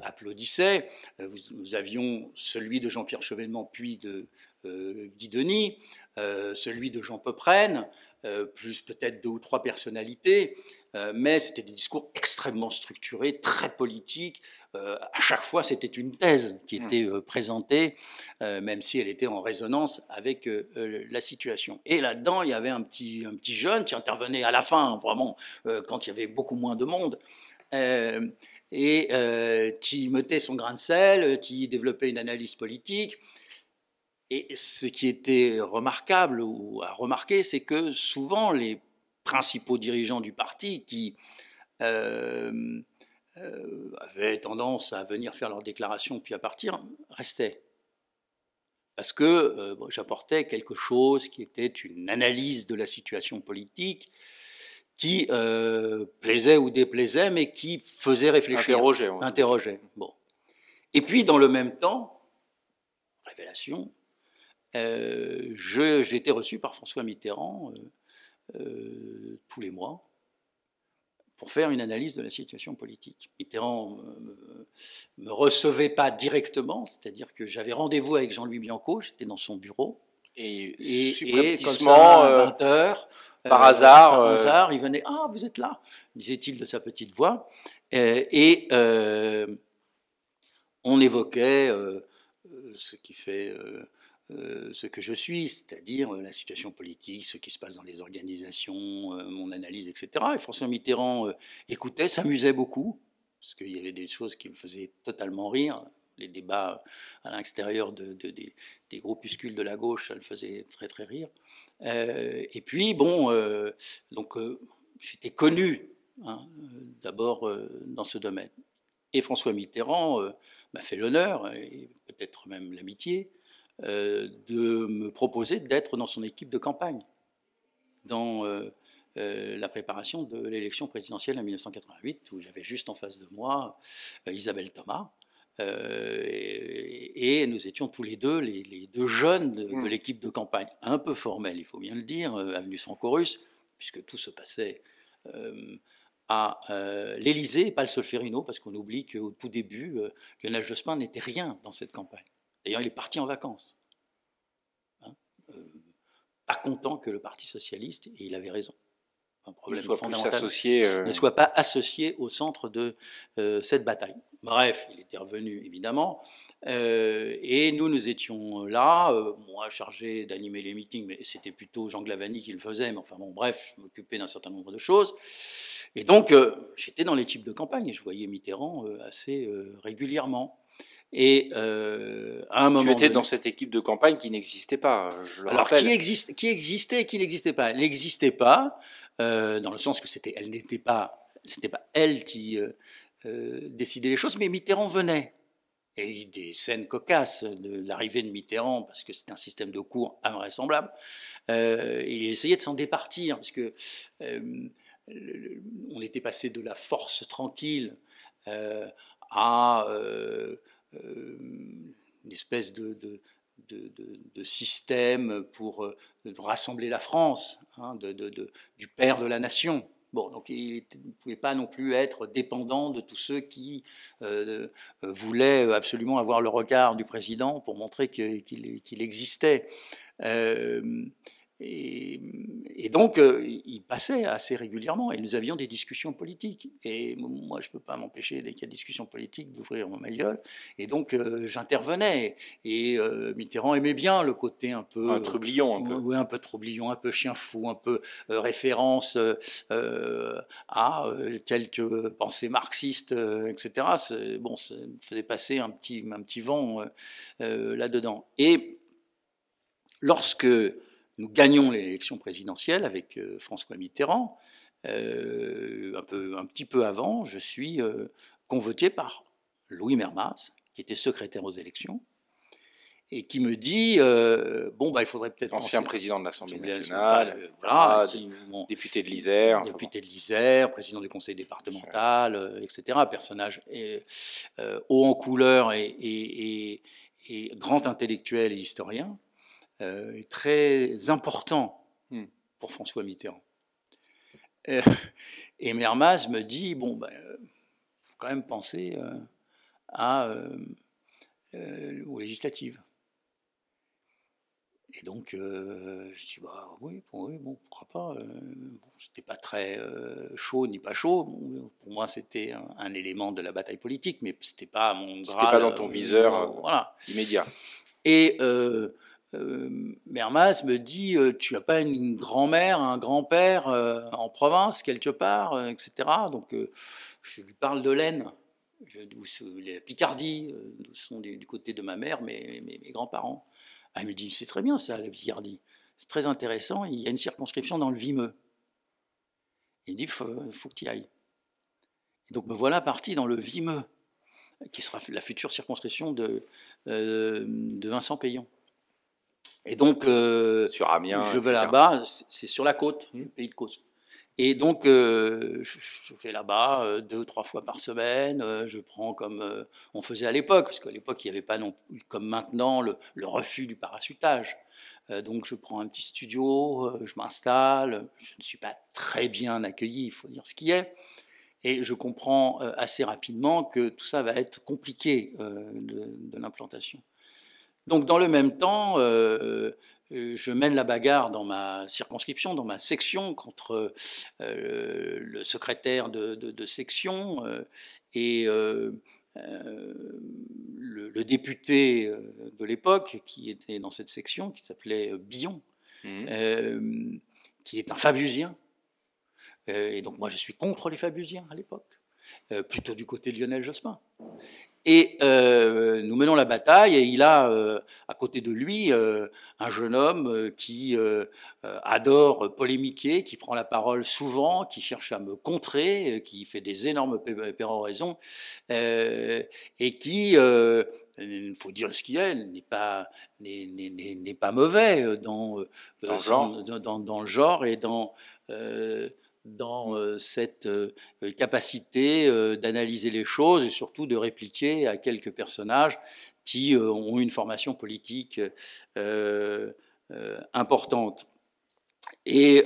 applaudissaient. Nous avions celui de Jean-Pierre Chevènement puis de Guy Denis, celui de Jean Peuprenne, plus peut-être deux ou trois personnalités. Euh, mais c'était des discours extrêmement structurés, très politiques. Euh, à chaque fois, c'était une thèse qui hmm. était euh, présentée, même si elle était en résonance avec la situation. Et là-dedans, il y avait un petit, un petit jeune qui intervenait à la fin, vraiment, quand il y avait beaucoup moins de monde. et qui mettait son grain de sel, qui développait une analyse politique. Et ce qui était remarquable ou à remarquer, c'est que souvent les principaux dirigeants du parti qui euh, euh, avaient tendance à venir faire leurs déclarations puis à partir, restaient. Parce que euh, j'apportais quelque chose qui était une analyse de la situation politique qui plaisait ou déplaisait, mais qui faisait réfléchir. Interrogeait. Bon. Et puis, dans le même temps, révélation, j'étais reçu par François Mitterrand euh, tous les mois pour faire une analyse de la situation politique. Mitterrand ne me recevait pas directement, c'est-à-dire que j'avais rendez-vous avec Jean-Louis Bianco, j'étais dans son bureau. Et, et, à 20 euh, par, euh, hasard, il venait. Ah, vous êtes là, disait-il de sa petite voix. et, on évoquait ce qui fait euh, ce que je suis, c'est-à-dire euh, la situation politique, ce qui se passe dans les organisations, euh, mon analyse, etc. Et François Mitterrand écoutait, s'amusait beaucoup, parce qu'il y avait des choses qui me faisaient totalement rire. Les débats à l'extérieur des groupuscules de la gauche, ça le faisait très très rire. et puis, bon, donc j'étais connu hein, d'abord dans ce domaine. Et François Mitterrand m'a fait l'honneur, et peut-être même l'amitié, euh, de me proposer d'être dans son équipe de campagne, dans euh, euh, la préparation de l'élection présidentielle en 1988, où j'avais juste en face de moi Isabelle Thomas. Et, nous étions tous les deux, les, deux jeunes de, mm. l'équipe de campagne, un peu formelle, il faut bien le dire, avenue franco puisque tout se passait à l'Elysée l'Élysée et pas le Solferino, parce qu'on oublie qu'au tout début, euh, Lionel Jospin n'était rien dans cette campagne. D'ailleurs, hein, il est parti en vacances. Hein, euh, pas content que le Parti socialiste, et il avait raison, un problème ne soit fondamental, euh, ne soit pas associé au centre de euh, cette bataille. Bref, il était revenu évidemment, et nous nous étions là, moi chargé d'animer les meetings, mais c'était plutôt Jean Glavani qui le faisait, mais enfin bon, bref, je m'occupais d'un certain nombre de choses. Et donc, j'étais dans les types de campagne, et je voyais Mitterrand assez régulièrement. Et euh, à un moment, tu étais dans cette équipe de campagne qui n'existait pas. Je alors qui existe, qui existait, et qui n'existait pas. Elle n'existait pas euh, dans le sens que c'était, elle n'était pas, c'était pas elle qui euh, décidait les choses, mais Mitterrand venait. Et il y des scènes cocasses de l'arrivée de Mitterrand, parce que c'est un système de cours invraisemblable. il essayait de s'en départir, parce que on était passé de la force tranquille à euh, une espèce de, de de, système euh, pour rassembler la France, hein, de, du père de la nation. Bon, donc il ne pouvait pas non plus être dépendant de tous ceux qui euh, voulaient absolument avoir le regard du président pour montrer qu'il existait. Et, donc, euh, il passait assez régulièrement et nous avions des discussions politiques. Et moi, je ne peux pas m'empêcher, dès qu'il y a discussion politique, d'ouvrir mon maillot. Et donc, euh, j'intervenais. Et euh, Mitterrand aimait bien le côté un peu. Un troublion, un peu. Oui, un peu troublion, un peu chien fou, un peu référence à quelques pensées marxistes, etc. Bon, ça faisait passer un petit, un petit vent là-dedans. Et lorsque nous gagnons l'élection présidentielle avec euh, François Mitterrand. Euh, un, peu, un petit peu avant, je suis euh, convoqué par Louis Mermaz, qui était secrétaire aux élections, et qui me dit bon bah il faudrait peut-être ancien président de l'Assemblée nationale, député de l'Isère, député de l'Isère, président du conseil départemental, etc. Personnage et, haut en couleur et, et, grand intellectuel et historien. Euh, très important hmm. pour François Mitterrand. Euh, [laughs] et Mermaz me dit bon, ben, euh, faut quand même penser à, aux législatives. Et donc, je dis, bah oui, bon, bon pourquoi pas. bon, c'était pas très chaud ni pas chaud. pour moi, c'était un, élément de la bataille politique, mais c'était pas mon C'était pas dans ton viseur immédiat. Et euh, me dit euh, Tu n'as pas une grand-mère, un grand-père euh, en province, quelque part, euh, etc. Donc je lui parle de l'Aisne, la Picardie, sont du côté de ma mère, mes, mes, grands-parents. Elle ah, me dit C'est très bien ça, la Picardie. C'est très intéressant. Il y a une circonscription dans le Vimeux. Il dit Faut, faut que tu y ailles. Et donc me voilà parti dans le Vimeux, qui sera la future circonscription de, de Vincent Payon. Et donc, euh, sur Amiens, je vais là-bas, c'est sur la côte, hmm. le pays de Cause. Et donc, euh, je, vais là-bas euh, deux, trois fois par semaine. je prends comme on faisait à l'époque, parce qu'à l'époque, il n'y avait pas non comme maintenant le, refus du parachutage. donc, je prends un petit studio, je m'installe. Je ne suis pas très bien accueilli, il faut dire ce qui est. Et je comprends assez rapidement que tout ça va être compliqué de l'implantation. Donc dans le même temps, euh, euh, je mène la bagarre dans ma circonscription, dans ma section, contre euh, le secrétaire de, section et le, député de l'époque qui était dans cette section, qui s'appelait Billon, mmh. qui est un fabusien. et donc moi, je suis contre les fabusiens à l'époque, plutôt du côté de Lionel Jospin. Et euh, nous menons la bataille et il a euh, à côté de lui euh, un jeune homme qui adore polémiquer, qui prend la parole souvent, qui cherche à me contrer, qui fait des énormes péroraisons et qui, il faut dire ce qu'il est, n'est pas, n'est, pas mauvais dans, dans, dans, dans, le genre et dans dans euh, cette euh, capacité euh, d'analyser les choses et surtout de répliquer à quelques personnages qui ont une formation politique importante. Et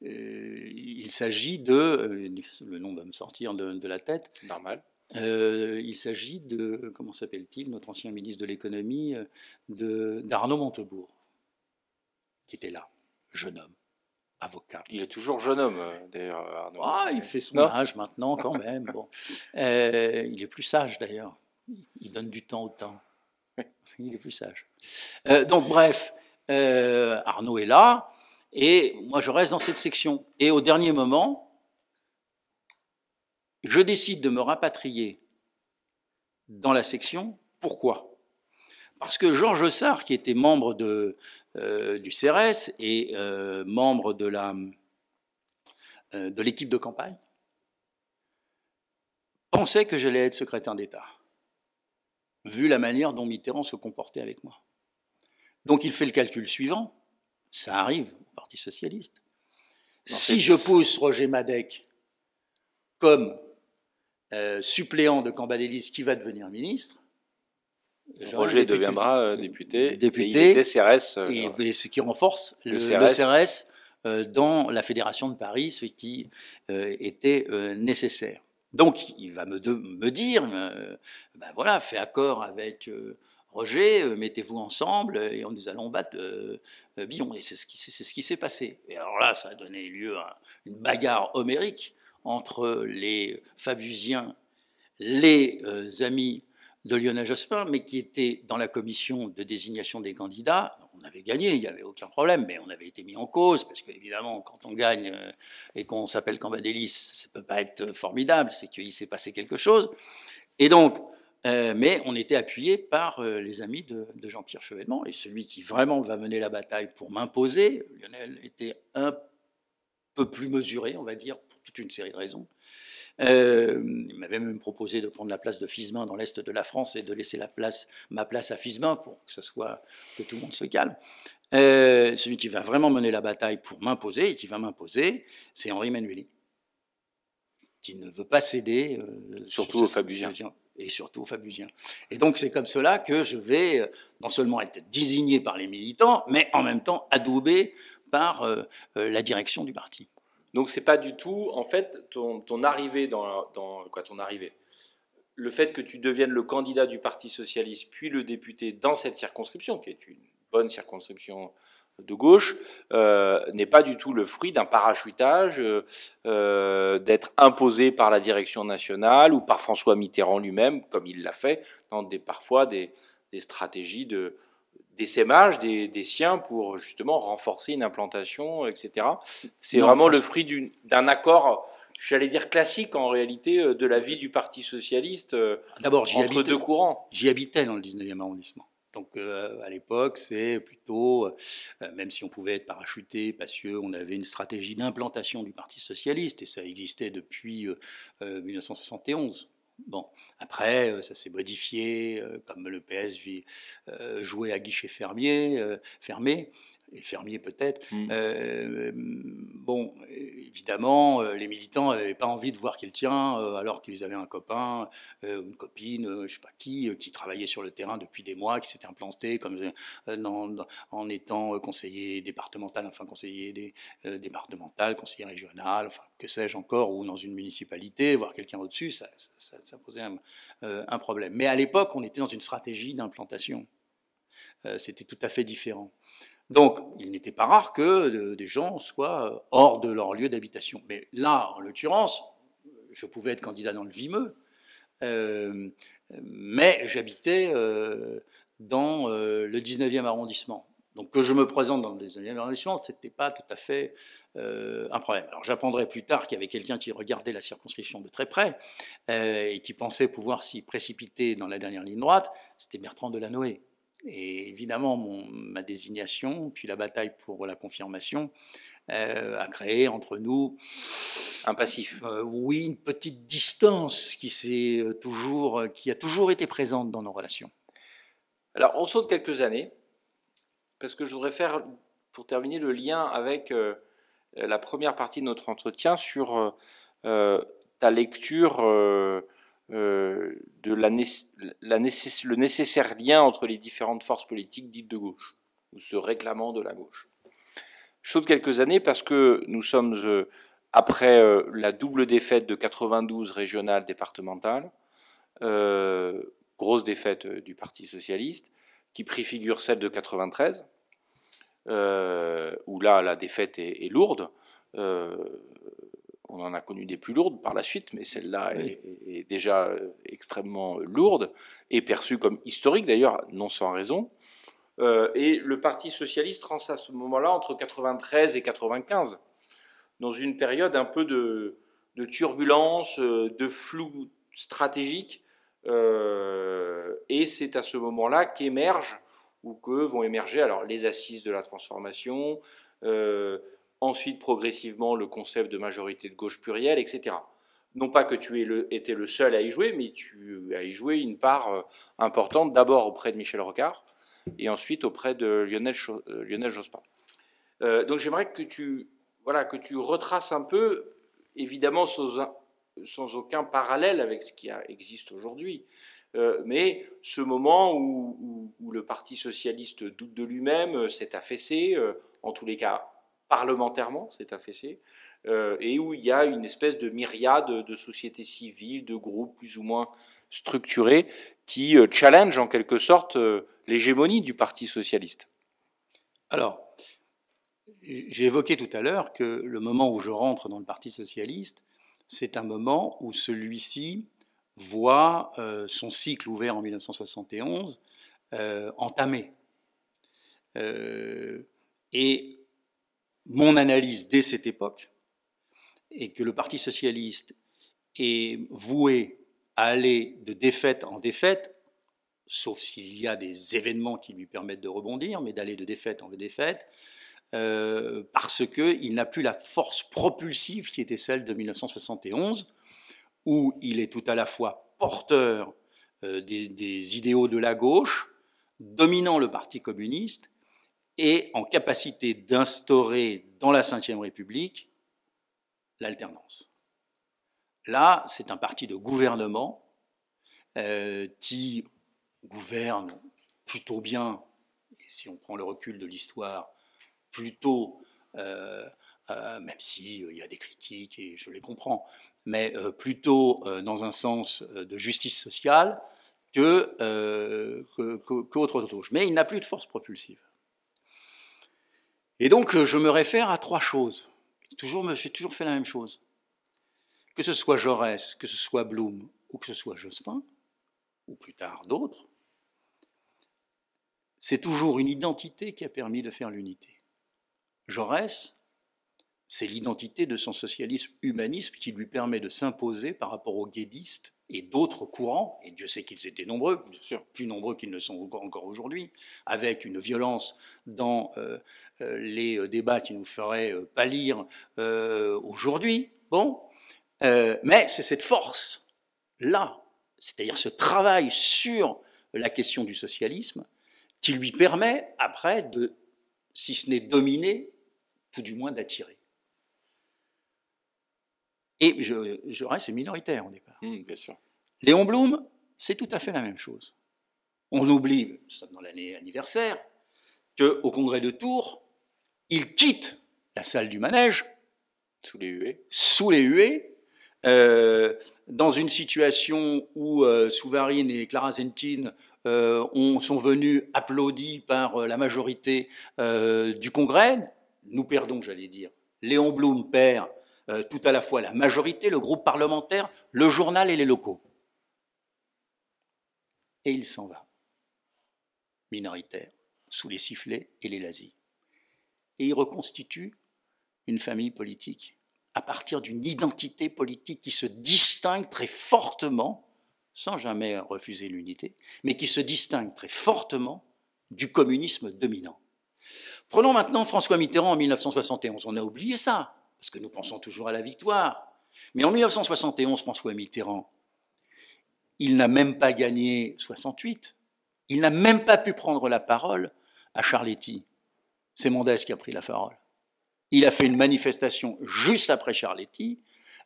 il s'agit de, le nom va me sortir de, la tête. Normal. il s'agit de, comment s'appelle-t-il, notre ancien ministre de l'économie, d'Arnaud Montebourg, qui était là, jeune homme avocat. Il est toujours jeune homme, euh, d'ailleurs, euh, Arnaud. Ah, il fait son âge maintenant, quand même. Bon. [laughs] Euh, il est plus sage, d'ailleurs. Il donne du temps au temps. Il est plus sage. donc, bref, Arnaud est là, et moi, je reste dans cette section. Et au dernier moment, je décide de me rapatrier dans la section. Pourquoi parce que Georges Sartre, qui était membre euh, du CRS et euh, membre euh, de l'équipe de campagne, pensait que j'allais être secrétaire d'État, vu la manière dont Mitterrand se comportait avec moi. Donc il fait le calcul suivant, ça arrive au Parti socialiste. si je pousse Roger Madec comme suppléant de Cambadélis qui va devenir ministre, Roger deviendra député. Euh, député. Et CRS. Euh, et, ce qui renforce le, CRS, euh, dans la Fédération de Paris, ce qui était nécessaire. Donc, il va me, me dire, ben voilà, fais accord avec Roger, mettez-vous ensemble et nous allons battre Billon. Et c'est ce qui, ce qui s'est passé. Et alors là, ça a donné lieu à une bagarre homérique entre les Fabusiens, les amis de Lionel Jospin, mais qui était dans la commission de désignation des candidats. On avait gagné, il n'y avait aucun problème, mais on avait été mis en cause, parce qu'évidemment, quand on gagne euh, et qu'on s'appelle Cambadélis, ça ne peut pas être formidable, c'est qu'il s'est passé quelque chose. Et donc, euh, mais on était appuyé par euh, les amis de, de Jean-Pierre Chevènement, et celui qui vraiment va mener la bataille pour m'imposer, Lionel était un peu plus mesuré, on va dire, pour toute une série de raisons, euh, il m'avait même proposé de prendre la place de Fismin dans l'est de la France et de laisser la place, ma place à Fismin pour que ce soit que tout le monde se calme. Euh, celui qui va vraiment mener la bataille pour m'imposer et qui va m'imposer, c'est Henri Manueli, qui ne veut pas céder. Euh, surtout aux Fabusiens. Et surtout aux Fabusiens. Et donc c'est comme cela que je vais non seulement être désigné par les militants, mais en même temps adoubé par la direction du parti. Donc c'est pas du tout, en fait, ton, arrivée dans, quoi, ton arrivée. Le fait que tu deviennes le candidat du Parti socialiste puis le député dans cette circonscription, qui est une bonne circonscription de gauche, euh, n'est pas du tout le fruit d'un parachutage, euh, euh, d'être imposé par la direction nationale ou par François Mitterrand lui-même, comme il l'a fait dans des parfois des stratégies de des sémages, des, siens pour justement renforcer une implantation, etc. C'est vraiment le fruit d'un accord j'allais dire classique en réalité euh, de la vie du Parti socialiste euh, D'abord, entre deux courants. J'y habitais dans le 19e arrondissement. Donc euh, à l'époque, c'est plutôt, même si on pouvait être parachuté, parce on avait une stratégie d'implantation du Parti socialiste, et ça existait depuis 1971. Bon, après, euh, ça s'est modifié, euh, comme le PS euh, jouait à guichet fermé, les fermiers peut-être. Mm. Euh, bon, évidemment, euh, les militants n'avaient pas envie de voir tient, euh, alors qu'ils avaient un copain, une copine, je ne sais pas qui, qui travaillait sur le terrain depuis des mois, qui s'était implanté comme, en, étant conseiller départemental, enfin conseiller des, départemental, conseiller régional, enfin que sais-je encore, ou dans une municipalité, voir quelqu'un au-dessus, ça, posait un, problème. Mais à l'époque, on était dans une stratégie d'implantation. c'était tout à fait différent. Donc, il n'était pas rare que euh, des gens soient euh, hors de leur lieu d'habitation. Mais là, en l'occurrence, je pouvais être candidat dans le Vimeux, euh, mais j'habitais dans le 19e arrondissement. Donc que je me présente dans le 19e arrondissement, ce n'était pas tout à fait un problème. Alors j'apprendrai plus tard qu'il y avait quelqu'un qui regardait la circonscription de très près et qui pensait pouvoir s'y précipiter dans la dernière ligne droite, c'était Bertrand Delanoë. Et évidemment, mon, ma désignation, puis la bataille pour la confirmation, euh, a créé entre nous un passif. Euh, oui, une petite distance qui s'est euh, toujours, qui a toujours été présente dans nos relations. Alors, on saute quelques années parce que je voudrais faire, pour terminer, le lien avec la première partie de notre entretien sur ta lecture euh, de la, la le nécessaire lien entre les différentes forces politiques dites de gauche, ou se réclamant de la gauche. Chose de quelques années parce que nous sommes, euh, après euh, la double défaite de 92 régionales départementales, grosse défaite du Parti socialiste, qui préfigure celle de 93, où là la défaite est, lourde, on en a connu des plus lourdes par la suite, mais celle-là est, déjà euh, extrêmement euh, lourde et perçue comme historique d'ailleurs, non sans raison. Euh, et le Parti socialiste rentre à ce moment-là entre 93 et 95, dans une période un peu de, turbulence, de flou stratégique. et c'est à ce moment-là qu'émergent ou que vont émerger alors les assises de la transformation, ensuite progressivement le concept de majorité de gauche plurielle, etc. Non pas que tu aies le, étais le seul à y jouer, mais tu as y joué une part euh, importante, d'abord auprès de Michel Rocard, et ensuite auprès de Lionel, euh, Jospin. Euh, donc j'aimerais que tu, voilà, que tu retraces un peu, évidemment sans, sans aucun parallèle avec ce qui existe aujourd'hui, mais ce moment où, le Parti socialiste doute de lui-même, s'est affaissé, en tous les cas parlementairement, c'est affaissé, euh, et où il y a une espèce de myriade de sociétés civiles, de groupes plus ou moins structurés, qui euh, challenge en quelque sorte euh, l'hégémonie du Parti socialiste. Alors, j'ai évoqué tout à l'heure que le moment où je rentre dans le Parti socialiste, c'est un moment où celui-ci voit son cycle ouvert en 1971 entamé. et mon analyse dès cette époque est que le Parti socialiste est voué à aller de défaite en défaite, sauf s'il y a des événements qui lui permettent de rebondir, mais d'aller de défaite en défaite, euh, parce qu'il n'a plus la force propulsive qui était celle de 1971, où il est tout à la fois porteur euh, des idéaux de la gauche, dominant le Parti communiste, et en capacité d'instaurer dans la Ve République l'alternance. Là, c'est un parti de gouvernement euh, qui gouverne plutôt bien, et si on prend le recul de l'histoire, plutôt, euh, euh, même s'il il y a des critiques et je les comprends, mais plutôt dans un sens de justice sociale qu'autre que, chose. Mais il n'a plus de force propulsive. Et donc, euh, je me réfère à trois choses. Toujours, suis toujours fait la même chose. Que ce soit Jaurès, que ce soit Blum, ou que ce soit Jospin, ou plus tard d'autres, c'est toujours une identité qui a permis de faire l'unité. Jaurès, c'est l'identité de son socialisme humaniste qui lui permet de s'imposer par rapport aux guédistes et d'autres courants, et Dieu sait qu'ils étaient nombreux, bien sûr, plus nombreux qu'ils ne sont encore aujourd'hui, avec une violence dans euh, euh, les euh, débats qui nous feraient pâlir aujourd'hui. Bon, mais c'est cette force-là, c'est-à-dire ce travail sur la question du socialisme, qui lui permet après de, si ce n'est dominer, tout du moins d'attirer. Et je, reste minoritaire au départ. Mmh, bien sûr. Léon Blum, c'est tout à fait la même chose. On oublie, dans l'année anniversaire, qu'au congrès de Tours, il quitte la salle du manège. Sous les huées. Sous les huées. Euh, dans une situation où euh, Souvarine et Clara Zentine euh, sont venus applaudis par la majorité du Congrès, nous perdons, j'allais dire, Léon Blum perd euh, tout à la fois la majorité, le groupe parlementaire, le journal et les locaux. Et il s'en va, minoritaire, sous les sifflets et les lazis. Et il reconstitue une famille politique à partir d'une identité politique qui se distingue très fortement, sans jamais refuser l'unité, mais qui se distingue très fortement du communisme dominant. Prenons maintenant François Mitterrand en 1971. On a oublié ça parce que nous pensons toujours à la victoire. Mais en 1971, François Mitterrand, il n'a même pas gagné 68. Il n'a même pas pu prendre la parole à Charletti. C'est Mondès qui a pris la parole. Il a fait une manifestation juste après Charletti,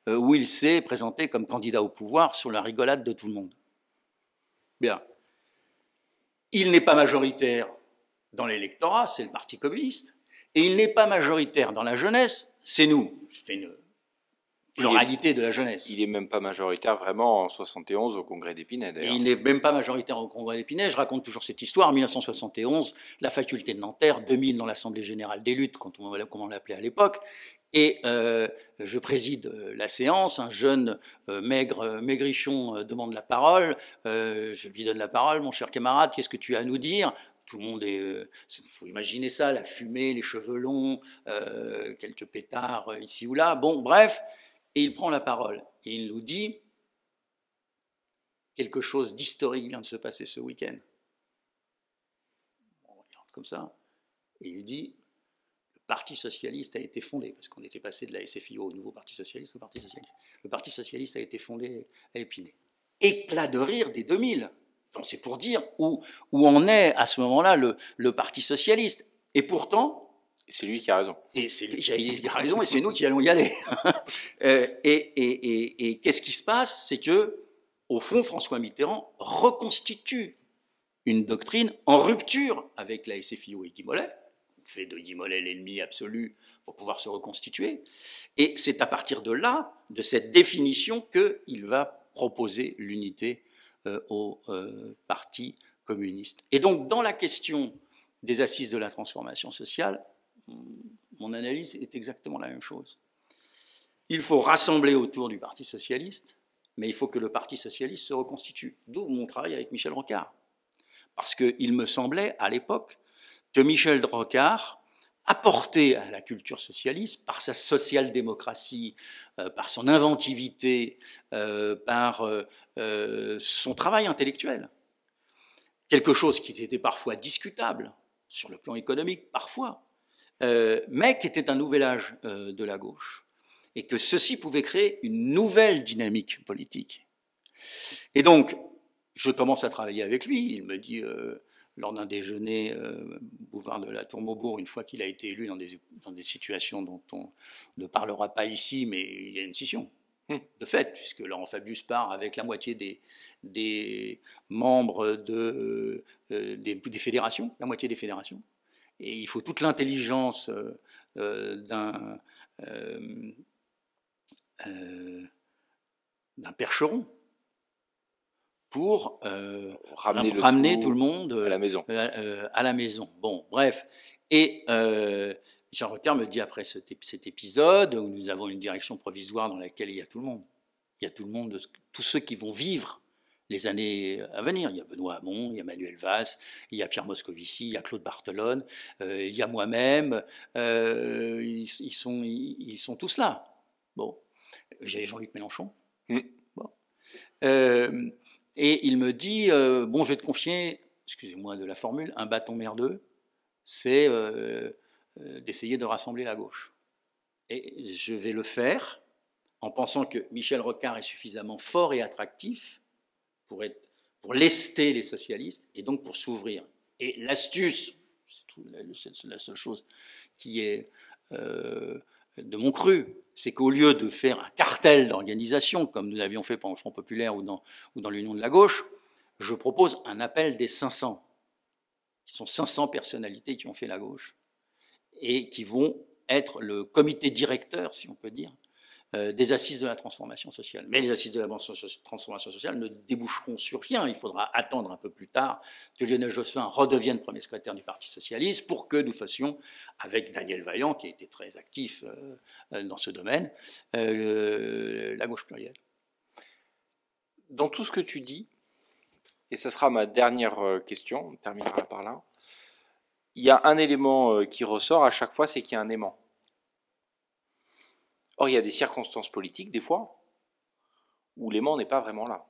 euh, où il s'est présenté comme candidat au pouvoir sur la rigolade de tout le monde. Bien. Il n'est pas majoritaire dans l'électorat, c'est le Parti communiste et il n'est pas majoritaire dans la jeunesse, c'est nous. C'est une pluralité de la jeunesse. Il n'est même pas majoritaire vraiment en 71 au congrès d'Épinay d'ailleurs. Il n'est même pas majoritaire au congrès d'Épinay. Je raconte toujours cette histoire. En 1971, la faculté de Nanterre, 2000 dans l'Assemblée générale des luttes, quand on, comme on l'appelait à l'époque, et euh, je préside euh, la séance. Un jeune euh, maigre, maigrichon demande la parole. je lui donne la parole, mon cher camarade. Qu'est-ce que tu as à nous dire tout le monde est. Il euh, faut imaginer ça, la fumée, les cheveux longs, euh, quelques pétards euh, ici ou là. Bon, bref. Et il prend la parole. Et il nous dit quelque chose d'historique vient de se passer ce week-end. On regarde comme ça. Et il dit le Parti socialiste a été fondé, parce qu'on était passé de la SFIO au nouveau Parti socialiste au Parti socialiste. Le Parti socialiste a été fondé à Épinay. Éclat de rire des 2000 c'est pour dire où, où en est à ce moment-là le, le Parti socialiste. Et pourtant, c'est lui qui a raison. Et c'est lui qui a raison, et c'est nous qui allons y aller. [laughs] Euh, et, et, et, qu'est-ce qui se passe C'est que, au fond, François Mitterrand reconstitue une doctrine en rupture avec la SFIO et Guy Il fait de Guy l'ennemi absolu pour pouvoir se reconstituer. Et c'est à partir de là, de cette définition, qu'il va proposer l'unité euh, au euh, Parti communiste. Et donc, dans la question des assises de la transformation sociale, mm, mon analyse est exactement la même chose. Il faut rassembler autour du Parti socialiste, mais il faut que le Parti socialiste se reconstitue. D'où mon travail avec Michel Rocard. Parce qu'il me semblait, à l'époque, que Michel Rocard apporté à la culture socialiste par sa social-démocratie, euh, par son inventivité, euh, par euh, son travail intellectuel. Quelque chose qui était parfois discutable sur le plan économique, parfois, mais qui était un nouvel âge de la gauche. Et que ceci pouvait créer une nouvelle dynamique politique. Et donc, je commence à travailler avec lui. Il me dit lors d'un déjeuner euh, boulevard de la Tour Maubourg, une fois qu'il a été élu dans des, situations dont on ne parlera pas ici, mais il y a une scission. Hmm. De fait, puisque Laurent Fabius part avec la moitié des, des membres de, euh, des, fédérations, la moitié des fédérations. Et il faut toute l'intelligence euh, euh, d'un d'un percheron pour euh, ramener, tout le monde à la maison. Euh, euh, bon, bref. Et Jean Rotter me dit après cet, cet épisode où nous avons une direction provisoire dans laquelle il y a tout le monde. Il y a tout le monde, tous ceux qui vont vivre les années à venir. Il y a Benoît Hamon, il y a Manuel Valls, il y a Pierre Moscovici, il y a Claude Bartolone, il y a moi-même. ils, sont, ils, sont tous là. Bon, j'ai Jean-Luc Mélenchon. Mmh. Bon. Et il me dit euh, Bon, je vais te confier, excusez-moi de la formule, un bâton merdeux, c'est euh, euh, d'essayer de rassembler la gauche. Et je vais le faire en pensant que Michel Rocard est suffisamment fort et attractif pour, être, pour lester les socialistes et donc pour s'ouvrir. Et l'astuce, c'est la, seule chose qui est de mon cru, c'est qu'au lieu de faire un cartel d'organisation, comme nous avions fait pendant le Front Populaire ou dans, ou dans l'Union de la Gauche, je propose un appel des 500, qui sont 500 personnalités qui ont fait la gauche, et qui vont être le comité directeur, si on peut dire, euh, des assises de la transformation sociale. Mais les assises de la transformation sociale ne déboucheront sur rien. Il faudra attendre un peu plus tard que Lionel Jospin redevienne premier secrétaire du Parti socialiste pour que nous fassions, avec Daniel Vaillant, qui a été très actif euh, euh, dans ce domaine, la gauche plurielle. Dans tout ce que tu dis, et ce sera ma dernière question, on terminera par là, il y a un élément qui ressort à chaque fois, c'est qu'il y a un aimant Or, il y a des circonstances politiques, des fois, où l'aimant n'est pas vraiment là.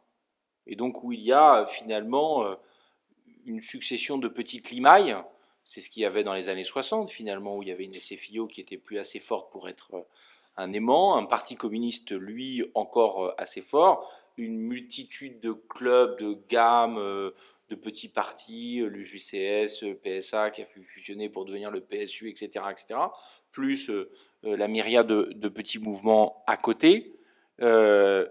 Et donc où il y a euh, finalement euh, une succession de petites limailles, c'est ce qu'il y avait dans les années 60 finalement, où il y avait une SFIO qui était plus assez forte pour être euh, un aimant, un parti communiste, lui, encore assez fort, une multitude de clubs, de gammes, de petits partis, le JCS, PSA qui a fusionné pour devenir le PSU, etc., etc., plus euh, la myriade de, petits mouvements à côté. Euh,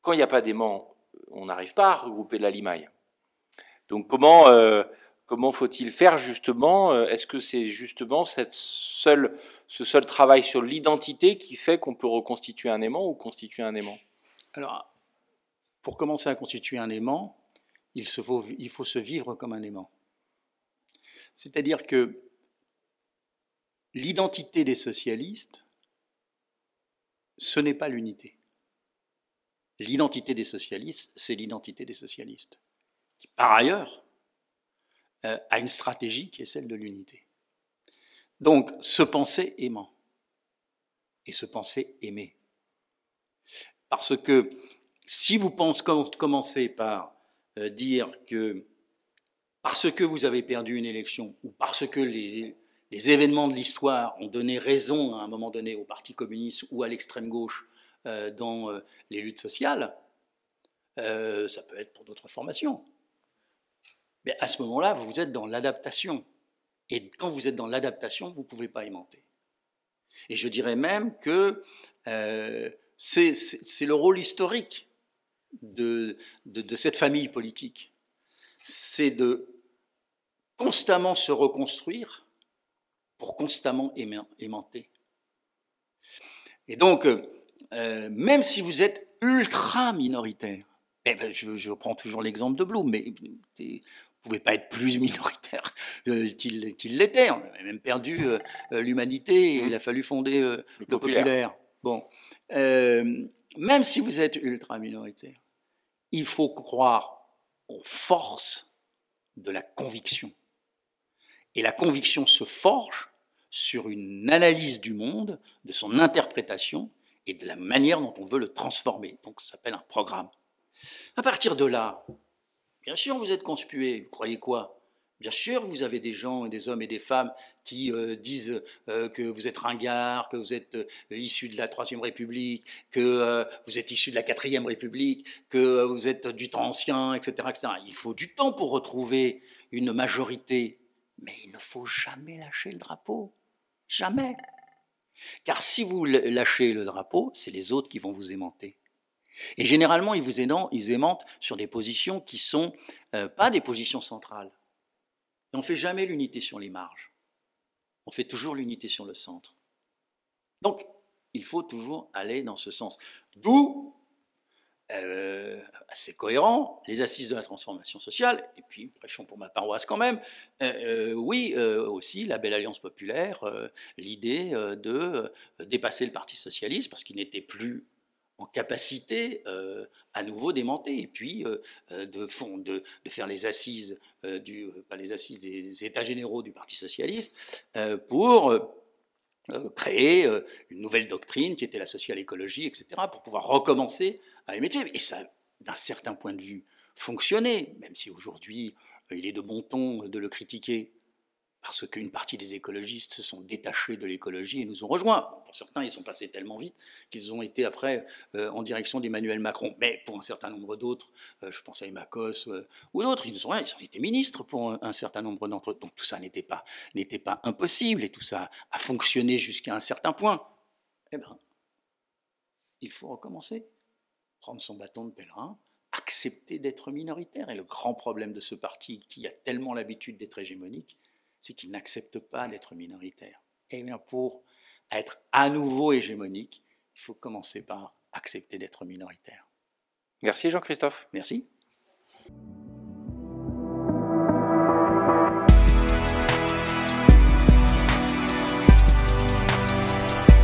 quand il n'y a pas d'aimant, on n'arrive pas à regrouper la limaille. Donc comment euh, comment faut-il faire justement Est-ce que c'est justement cette seule, ce seul travail sur l'identité qui fait qu'on peut reconstituer un aimant ou constituer un aimant Alors, pour commencer à constituer un aimant, il faut se vivre comme un aimant. C'est-à-dire que l'identité des socialistes, ce n'est pas l'unité. L'identité des socialistes, c'est l'identité des socialistes, qui par ailleurs euh, a une stratégie qui est celle de l'unité. Donc, se penser aimant et se penser aimé. Parce que si vous pensez commencez par euh, dire que parce que vous avez perdu une élection ou parce que les, les événements de l'histoire ont donné raison à un moment donné au Parti communiste ou à l'extrême gauche euh, dans euh, les luttes sociales, euh, ça peut être pour d'autres formations. Mais à ce moment-là, vous êtes dans l'adaptation. Et quand vous êtes dans l'adaptation, vous ne pouvez pas aimanter. Et je dirais même que c'est le rôle historique de, de, de cette famille politique. C'est de constamment se reconstruire constamment aimanter. Et donc, euh, euh, même si vous êtes ultra minoritaire, eh ben, je, prends toujours l'exemple de Blum, mais euh, vous ne pouvez pas être plus [laughs] minoritaire qu'il l'était. On avait même perdu l'humanité il a fallu fonder le, populaire. populaire. Bon. même si vous êtes ultra minoritaire, il faut croire aux forces de la conviction. Et la conviction se forge sur une analyse du monde, de son interprétation et de la manière dont on veut le transformer. Donc ça s'appelle un programme. À partir de là, bien sûr, vous êtes conspué, vous croyez quoi Bien sûr, vous avez des gens, et des hommes et des femmes qui euh, disent euh, que vous êtes ringard, que vous êtes euh, issu de la Troisième République, que vous êtes issu de la Quatrième République, que vous êtes du temps ancien, etc., etc. Il faut du temps pour retrouver une majorité, mais il ne faut jamais lâcher le drapeau. Jamais. Car si vous lâchez le drapeau, c'est les autres qui vont vous aimanter. Et généralement, ils vous aimantent, ils sur des positions qui ne sont euh, pas des positions centrales. on ne fait jamais l'unité sur les marges. On fait toujours l'unité sur le centre. Donc, il faut toujours aller dans ce sens. D'où euh, assez cohérent, les assises de la transformation sociale, et puis prêchons pour ma paroisse quand même, euh, euh, oui, aussi la belle alliance populaire, l'idée de dépasser le Parti socialiste, parce qu'il n'était plus en capacité à nouveau démenter, et puis de, fond, de, faire les assises du pas les assises des états généraux du Parti socialiste pour euh, créer euh, une nouvelle doctrine qui était la social-écologie, etc., pour pouvoir recommencer à émettre. Et ça, d'un certain point de vue, fonctionnait, même si aujourd'hui euh, il est de bon ton de le critiquer parce qu'une partie des écologistes se sont détachés de l'écologie et nous ont rejoints. Pour certains, ils sont passés tellement vite qu'ils ont été après euh, en direction d'Emmanuel Macron. Mais pour un certain nombre d'autres, euh, je pense à Emma euh, ou d'autres, ils, ont, ils ont été ministres pour un, certain nombre d'entre eux. Donc tout ça n'était pas, n'était pas impossible et tout ça a fonctionné jusqu'à un certain point. Eh bien, il faut recommencer. Prendre son bâton de pèlerin, accepter d'être minoritaire. Et le grand problème de ce parti qui a tellement l'habitude d'être hégémonique, c'est qu'ils n'acceptent pas d'être minoritaire. Et eh bien pour être à nouveau hégémonique, il faut commencer par accepter d'être minoritaire. Merci Jean-Christophe. Merci.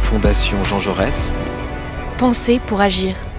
Fondation Jean Jaurès. Pensez pour agir.